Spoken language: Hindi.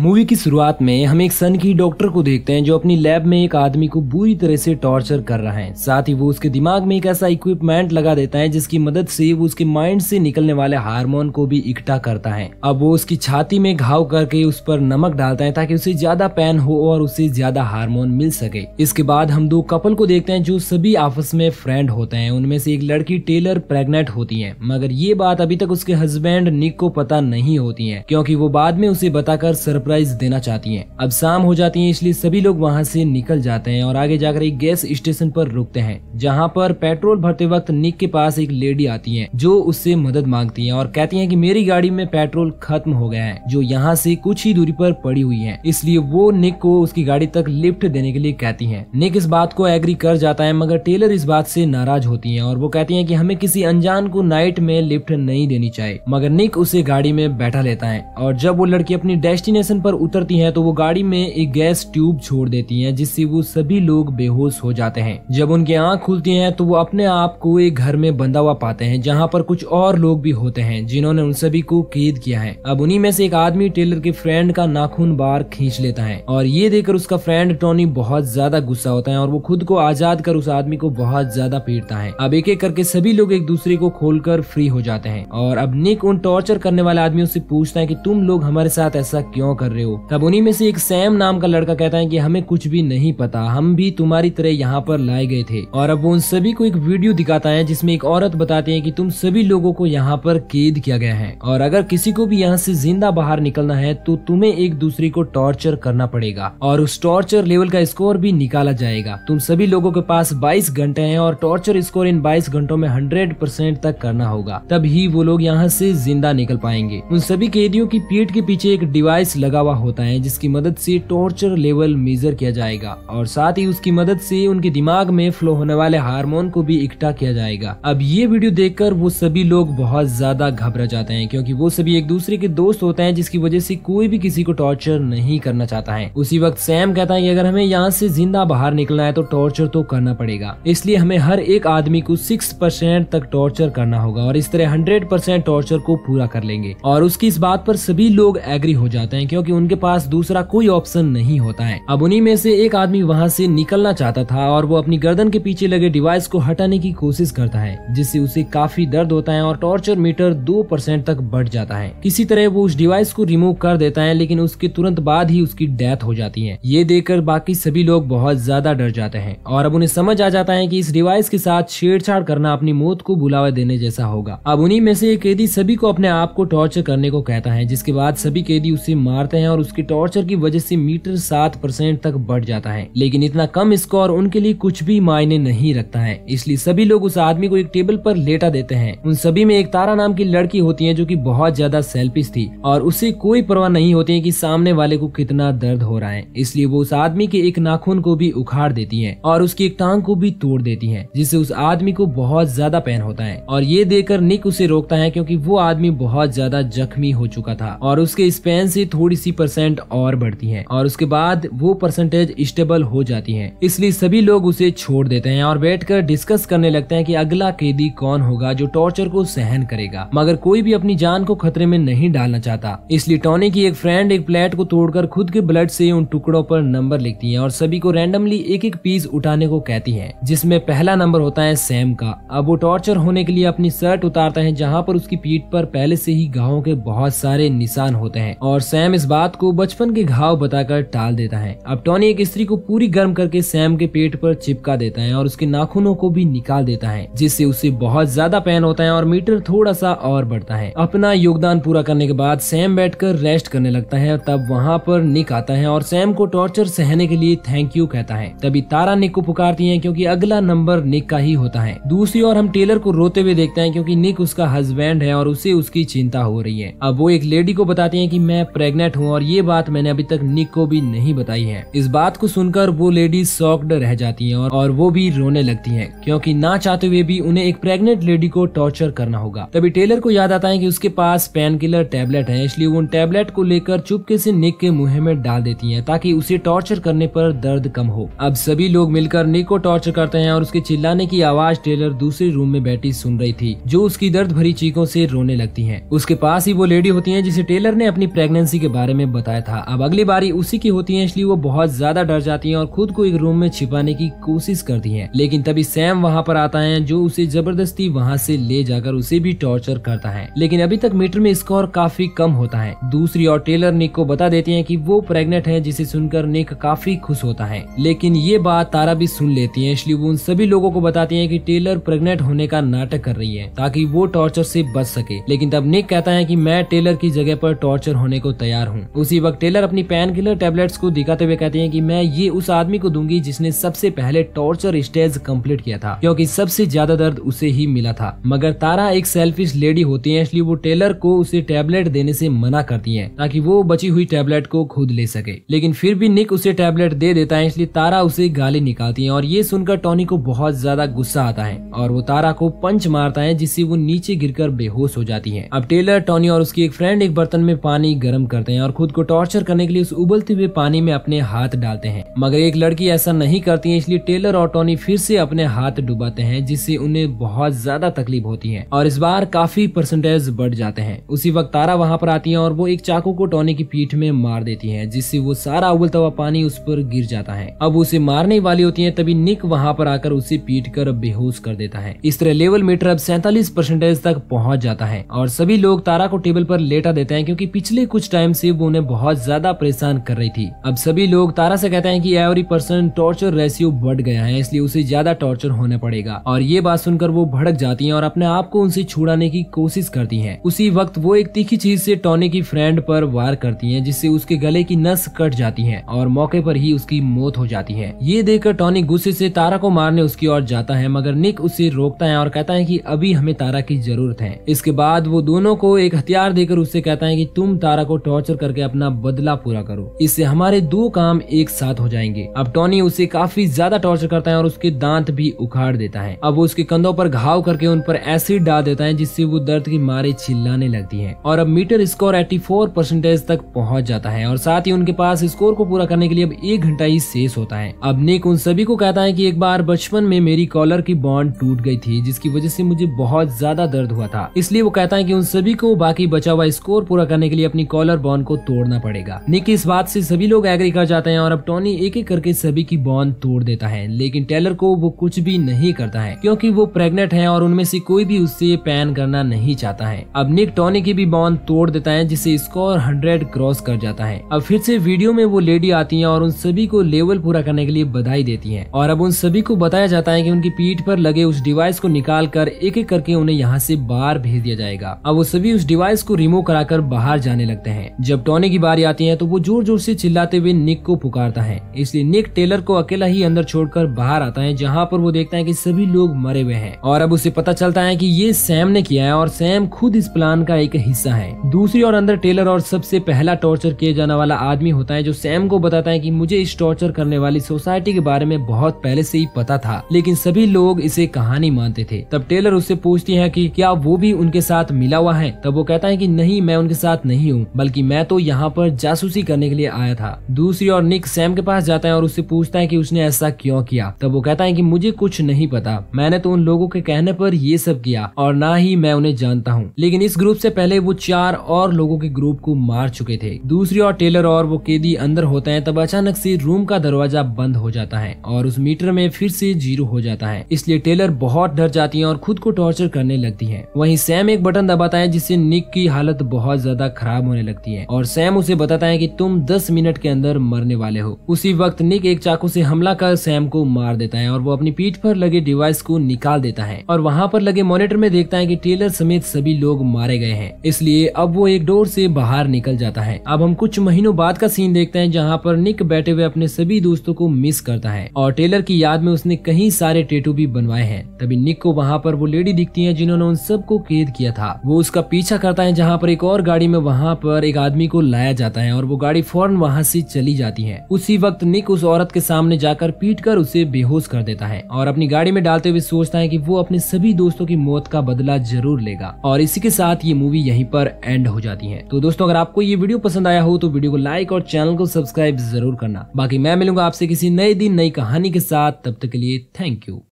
मूवी की शुरुआत में हम एक सन की डॉक्टर को देखते हैं जो अपनी लैब में एक आदमी को बुरी तरह से टॉर्चर कर रहा है साथ ही वो उसके दिमाग में एक ऐसा इक्विपमेंट लगा देता है जिसकी मदद से वो उसके माइंड से निकलने वाले हार्मोन को भी इकट्ठा करता है अब वो उसकी छाती में घाव करके उस पर नमक डालता है ताकि उसे ज्यादा पैन हो और उसे ज्यादा हार्मोन मिल सके इसके बाद हम दो कपल को देखते हैं जो सभी आपस में फ्रेंड होते हैं उनमें से एक लड़की टेलर प्रेगनेंट होती है मगर ये बात अभी तक उसके हस्बैंड निक को पता नहीं होती है क्योंकि वो बाद में उसे बताकर सरप्राइज सरप्राइज देना चाहती हैं अब शाम हो जाती है इसलिए सभी लोग वहाँ से निकल जाते हैं और आगे जाकर एक गैस स्टेशन पर रुकते हैं जहाँ पर पेट्रोल भरते वक्त निक के पास एक लेडी आती है जो उससे मदद मांगती है और कहती है की मेरी गाड़ी में पेट्रोल खत्म हो गया है जो यहाँ से कुछ ही दूरी पर पड़ी हुई है इसलिए वो निक को उसकी गाड़ी तक लिफ्ट देने के लिए कहती है निक इस बात को एग्री कर जाता है मगर टेलर इस बात से नाराज होती है और वो कहती है की हमें किसी अनजान को नाइट में लिफ्ट नहीं देनी चाहिए मगर निक उसे गाड़ी में बैठा लेता है और जब वो लड़की अपनी डेस्टिनेशन स्टेशन पर उतरती हैं तो वो गाड़ी में एक गैस ट्यूब छोड़ देती हैं जिससे वो सभी लोग बेहोश हो जाते हैं जब उनकी आंख खुलती हैं तो वो अपने आप को एक घर में बंधा हुआ पाते हैं जहाँ पर कुछ और लोग भी होते हैं जिन्होंने उन सभी को कैद किया है अब उन्हीं में से एक आदमी टेलर के फ्रेंड का नाखून बार खींच लेता है और ये देखकर उसका फ्रेंड टोनी बहुत ज्यादा गुस्सा होता है और वो खुद को आजाद कर उस आदमी को बहुत ज्यादा पीटता है अब एक एक करके सभी लोग एक दूसरे को खोलकर फ्री हो जाते हैं और अब निक उन टॉर्चर करने वाले आदमियों से पूछता है कि तुम लोग हमारे साथ ऐसा क्यों कर रहे हो तब उन्हीं में से एक सैम नाम का लड़का कहता है कि हमें कुछ भी नहीं पता हम भी तुम्हारी तरह यहाँ पर लाए गए थे और अब वो उन सभी को एक वीडियो दिखाता है जिसमें एक औरत बताती है कि तुम सभी लोगों को यहाँ पर कैद किया गया है और अगर किसी को भी यहाँ से जिंदा बाहर निकलना है तो तुम्हें एक दूसरे को टॉर्चर करना पड़ेगा और उस टॉर्चर लेवल का स्कोर भी निकाला जाएगा तुम सभी लोगों के पास बाईस घंटे हैं और टॉर्चर स्कोर इन बाईस घंटों में हंड्रेड परसेंट तक करना होगा तब ही वो लोग यहाँ से जिंदा निकल पाएंगे उन सभी कैदियों की पीठ के पीछे एक डिवाइस लग लगा हुआ होता है जिसकी मदद से टॉर्चर लेवल मेजर किया जाएगा और साथ ही उसकी मदद से उनके दिमाग में फ्लो होने वाले हार्मोन को भी इकट्ठा किया जाएगा अब ये वीडियो देखकर वो सभी लोग बहुत ज्यादा घबरा जाते हैं क्योंकि वो सभी एक दूसरे के दोस्त होते हैं जिसकी वजह से कोई भी किसी को टॉर्चर नहीं करना चाहता है उसी वक्त सैम कहता है की अगर हमें यहाँ से जिंदा बाहर निकलना है तो टॉर्चर तो करना पड़ेगा इसलिए हमें हर एक आदमी को सिक्स परसेंट तक टॉर्चर करना होगा और इस तरह हंड्रेड परसेंट टॉर्चर को पूरा कर लेंगे और उसकी इस बात पर सभी लोग एग्री हो जाते हैं क्योंकि क्योंकि उनके पास दूसरा कोई ऑप्शन नहीं होता है अब उन्हीं में से एक आदमी वहाँ से निकलना चाहता था और वो अपनी गर्दन के पीछे लगे डिवाइस को हटाने की कोशिश करता है जिससे उसे काफी दर्द होता है और टॉर्चर मीटर दो परसेंट तक बढ़ जाता है किसी तरह वो उस डिवाइस को रिमूव कर देता है लेकिन उसके तुरंत बाद ही उसकी डेथ हो जाती है ये देखकर बाकी सभी लोग बहुत ज्यादा डर जाते हैं और अब उन्हें समझ आ जाता है की इस डिवाइस के साथ छेड़छाड़ करना अपनी मौत को बुलावा देने जैसा होगा अब उन्हीं में से एक कैदी सभी को अपने आप को टॉर्चर करने को कहता है जिसके बाद सभी कैदी उसे मार करते हैं और उसकी टॉर्चर की वजह से मीटर सात परसेंट तक बढ़ जाता है लेकिन इतना कम स्कोर उनके लिए कुछ भी मायने नहीं रखता है इसलिए सभी लोग उस आदमी को एक टेबल पर लेटा देते हैं उन सभी में एक तारा नाम की लड़की होती है जो की बहुत ज्यादा सेल्फिश थी और उसे कोई परवाह नहीं होती है की सामने वाले को कितना दर्द हो रहा है इसलिए वो उस आदमी के एक नाखून को भी उखाड़ देती है और उसकी एक टांग को भी तोड़ देती है जिससे उस आदमी को बहुत ज्यादा पेन होता है और ये देखकर निक उसे रोकता है क्योंकि वो आदमी बहुत ज्यादा जख्मी हो चुका था और उसके स्पेन से थोड़ी इसी परसेंट और बढ़ती है और उसके बाद वो परसेंटेज स्टेबल हो जाती है इसलिए सभी लोग उसे छोड़ देते हैं और बैठ कर डिस्कस करने लगते हैं की अगला कैदी कौन होगा जो टॉर्चर को सहन करेगा मगर कोई भी अपनी जान को खतरे में नहीं डालना चाहता इसलिए टॉनी की एक फ्रेंड एक प्लेट को तोड़कर खुद के ब्लड से उन टुकड़ों पर नंबर लिखती है और सभी को रैंडमली एक एक पीस उठाने को कहती है जिसमे पहला नंबर होता है सैम का अब वो टॉर्चर होने के लिए अपनी शर्ट उतारता है जहाँ पर उसकी पीठ पर पहले से ही गाँव के बहुत सारे निशान होते हैं और सैम इस बात को बचपन के घाव बताकर टाल देता है अब टॉनी एक स्त्री को पूरी गर्म करके सैम के पेट पर चिपका देता है और उसके नाखूनों को भी निकाल देता है जिससे उसे बहुत ज्यादा पेन होता है और मीटर थोड़ा सा और बढ़ता है अपना योगदान पूरा करने के बाद सैम कर रेस्ट करने लगता है तब वहाँ पर निक आता है और सैम को टॉर्चर सहने के लिए थैंक यू कहता है तभी तारा निक को पुकारती है क्योंकि अगला नंबर निक का ही होता है दूसरी ओर हम टेलर को रोते हुए देखते हैं क्योंकि निक उसका हस्बैंड है और उसे उसकी चिंता हो रही है अब वो एक लेडी को बताती है की मैं प्रेगनेंट हूँ और ये बात मैंने अभी तक निक को भी नहीं बताई है इस बात को सुनकर वो लेडी शॉक्ड रह जाती है और वो भी रोने लगती है क्योंकि ना चाहते हुए भी उन्हें एक प्रेग्नेंट लेडी को टॉर्चर करना होगा तभी टेलर को याद आता है की उसके पास पेन किलर टेबलेट है इसलिए वो उन टेबलेट को लेकर चुपके से निक के मुंह में डाल देती है ताकि उसे टॉर्चर करने पर दर्द कम हो अब सभी लोग मिलकर निक को टॉर्चर करते हैं और उसके चिल्लाने की आवाज टेलर दूसरे रूम में बैठी सुन रही थी जो उसकी दर्द भरी चीखों से रोने लगती है उसके पास ही वो लेडी होती है जिसे टेलर ने अपनी प्रेगनेंसी के बाद बारे में बताया था अब अगली बारी उसी की होती है इसलिए वो बहुत ज्यादा डर जाती है और खुद को एक रूम में छिपाने की कोशिश करती है लेकिन तभी सैम वहाँ पर आता है जो उसे जबरदस्ती वहाँ से ले जाकर उसे भी टॉर्चर करता है लेकिन अभी तक मीटर में स्कोर काफी कम होता है दूसरी और टेलर निक को बता देती है की वो प्रेगनेंट है जिसे सुनकर निक काफी खुश होता है लेकिन ये बात तारा भी सुन लेती है इसलिए वो उन सभी लोगों को बताती है की टेलर प्रेगनेंट होने का नाटक कर रही है ताकि वो टॉर्चर से बच सके लेकिन तब निक कहता है की मैं टेलर की जगह पर टॉर्चर होने को तैयार हूँ उसी वक्त टेलर अपनी पैन किलर टेबलेट्स को दिखाते हुए कहते हैं की मैं ये उस आदमी को दूंगी जिसने सबसे पहले टॉर्चर स्टेज कम्प्लीट किया था क्योंकि सबसे ज्यादा दर्द उसे ही मिला था मगर तारा एक सेल्फिश लेडी होती है इसलिए वो टेलर को उसे टेबलेट देने से मना करती है ताकि वो बची हुई टेबलेट को खुद ले सके लेकिन फिर भी निक उसे टेबलेट दे देता है इसलिए तारा उसे गाली निकालती है और ये सुनकर टॉनी को बहुत ज्यादा गुस्सा आता है और वो तारा को पंच मारता है जिससे वो नीचे गिरकर बेहोश हो जाती है अब टेलर टॉनी और उसकी एक फ्रेंड एक बर्तन में पानी गर्म करते हैं हैं और खुद को टॉर्चर करने के लिए उस उबलते हुए पानी में अपने हाथ डालते हैं मगर एक लड़की ऐसा नहीं करती है इसलिए टेलर और टोनी फिर से अपने हाथ डुबाते हैं जिससे उन्हें बहुत ज्यादा तकलीफ होती है और इस बार काफी परसेंटेज बढ़ जाते हैं उसी वक्त तारा वहाँ पर आती है और वो एक चाकू को टोनी की पीठ में मार देती है जिससे वो सारा उबलता हुआ पानी उस पर गिर जाता है अब उसे मारने वाली होती है तभी निक वहाँ पर आकर उसे पीट कर बेहोश कर देता है इस तरह लेवल मीटर अब सैतालीस परसेंटेज तक पहुँच जाता है और सभी लोग तारा को टेबल पर लेटा देते हैं क्योंकि पिछले कुछ टाइम से रेसिव उन्हें बहुत ज्यादा परेशान कर रही थी अब सभी लोग तारा से कहते हैं कि एवरी पर्सन टॉर्चर रेसियो बढ़ गया है इसलिए उसे ज्यादा टॉर्चर होने पड़ेगा और ये बात सुनकर वो भड़क जाती है और अपने आप को उनसे छुड़ाने की कोशिश करती है उसी वक्त वो एक तीखी चीज से टॉनी की फ्रेंड पर वार करती है जिससे उसके गले की नस कट जाती है और मौके पर ही उसकी मौत हो जाती है ये देखकर टॉनी गुस्से से तारा को मारने उसकी ओर जाता है मगर निक उसे रोकता है और कहता है कि अभी हमें तारा की जरूरत है इसके बाद वो दोनों को एक हथियार देकर उससे कहता है कि तुम तारा को टॉर्चर करके अपना बदला पूरा करो इससे हमारे दो काम एक साथ हो जाएंगे अब टॉनी उसे काफी ज्यादा टॉर्चर करता है और उसके दांत भी उखाड़ देता है अब वो उसके कंधों पर घाव करके उन पर एसिड डाल देता है जिससे वो दर्द की मारे चिल्लाने लगती है और अब मीटर स्कोर एट्टी परसेंटेज तक पहुँच जाता है और साथ ही उनके पास स्कोर को पूरा करने के लिए अब एक घंटा ही शेष होता है अब नेक उन सभी को कहता है की एक बार बचपन में मेरी कॉलर की बॉन्ड टूट गई थी जिसकी वजह से मुझे बहुत ज्यादा दर्द हुआ था इसलिए वो कहता है कि उन सभी को बाकी बचा हुआ स्कोर पूरा करने के लिए अपनी कॉलर बॉन्ड को तोड़ना पड़ेगा निक इस बात से सभी लोग एग्री कर जाते हैं और अब टोनी एक एक करके सभी की बॉन्ड तोड़ देता है लेकिन टेलर को वो कुछ भी नहीं करता है क्योंकि वो प्रेग्नेंट है और उनमें से कोई भी उससे पैन करना नहीं चाहता है अब निक टोनी की भी बॉन्ड तोड़ देता है जिससे स्कोर हंड्रेड क्रॉस कर जाता है अब फिर से वीडियो में वो लेडी आती है और उन सभी को लेवल पूरा करने के लिए बधाई देती है और अब उन सभी को बताया जाता है की उनकी पीठ पर लगे उस डिवाइस को निकाल कर एक एक करके उन्हें यहाँ से बाहर भेज दिया जाएगा अब वो सभी उस डिवाइस को रिमूव कराकर बाहर जाने लगते हैं जब जब टोनी की बारी आती है तो वो जोर जोर से चिल्लाते हुए निक को पुकारता है इसलिए निक टेलर को अकेला ही अंदर छोड़कर बाहर आता है जहाँ पर वो देखता है की सभी लोग मरे हुए हैं और अब उसे पता चलता है की ये सैम ने किया है और सैम खुद इस प्लान का एक हिस्सा है दूसरी और अंदर टेलर और सबसे पहला टॉर्चर किया जाने वाला आदमी होता है जो सैम को बताता है की मुझे इस टॉर्चर करने वाली सोसाइटी के बारे में बहुत पहले से ही पता था लेकिन सभी लोग इसे कहानी मानते थे तब टेलर उससे पूछती है की क्या वो भी उनके साथ मिला हुआ है तब वो कहता है की नहीं मैं उनके साथ नहीं हूँ बल्कि मैं तो यहाँ पर जासूसी करने के लिए आया था दूसरी और निक सैम के पास जाता है और उससे पूछता है की उसने ऐसा क्यों किया तब वो कहता है की मुझे कुछ नहीं पता मैंने तो उन लोगों के कहने पर ये सब किया और ना ही मैं उन्हें जानता हूँ लेकिन इस ग्रुप से पहले वो चार और लोगों के ग्रुप को मार चुके थे दूसरी और टेलर और वो कैदी अंदर होते हैं तब अचानक से रूम का दरवाजा बंद हो जाता है और उस मीटर में फिर से जीरो हो जाता है इसलिए टेलर बहुत डर जाती है और खुद को टॉर्चर करने लगती है वही सैम एक बटन दबाता है जिससे निक की हालत बहुत ज्यादा खराब होने लगती है और और सैम उसे बताता है कि तुम 10 मिनट के अंदर मरने वाले हो उसी वक्त निक एक चाकू से हमला कर सैम को मार देता है और वो अपनी पीठ पर लगे डिवाइस को निकाल देता है और वहाँ पर लगे मॉनिटर में देखता है की टेलर समेत सभी लोग मारे गए हैं इसलिए अब वो एक डोर से बाहर निकल जाता है अब हम कुछ महीनों बाद का सीन देखते हैं जहाँ पर निक बैठे हुए अपने सभी दोस्तों को मिस करता है और टेलर की याद में उसने कई सारे टेटू भी बनवाए हैं तभी निक को वहाँ पर वो लेडी दिखती है जिन्होंने उन सबको कैद किया था वो उसका पीछा करता है जहाँ पर एक और गाड़ी में वहाँ पर एक आदमी आदमी को लाया जाता है और वो गाड़ी फौरन वहाँ से चली जाती है उसी वक्त निक उस औरत के सामने जाकर पीट कर उसे बेहोश कर देता है और अपनी गाड़ी में डालते हुए सोचता है की वो अपने सभी दोस्तों की मौत का बदला जरूर लेगा और इसी के साथ ये मूवी यही पर एंड हो जाती है तो दोस्तों अगर आपको ये वीडियो पसंद आया हो तो वीडियो को लाइक और चैनल को सब्सक्राइब जरूर करना बाकी मैं मिलूंगा आपसे किसी नए दिन नई कहानी के साथ तब तक के लिए थैंक यू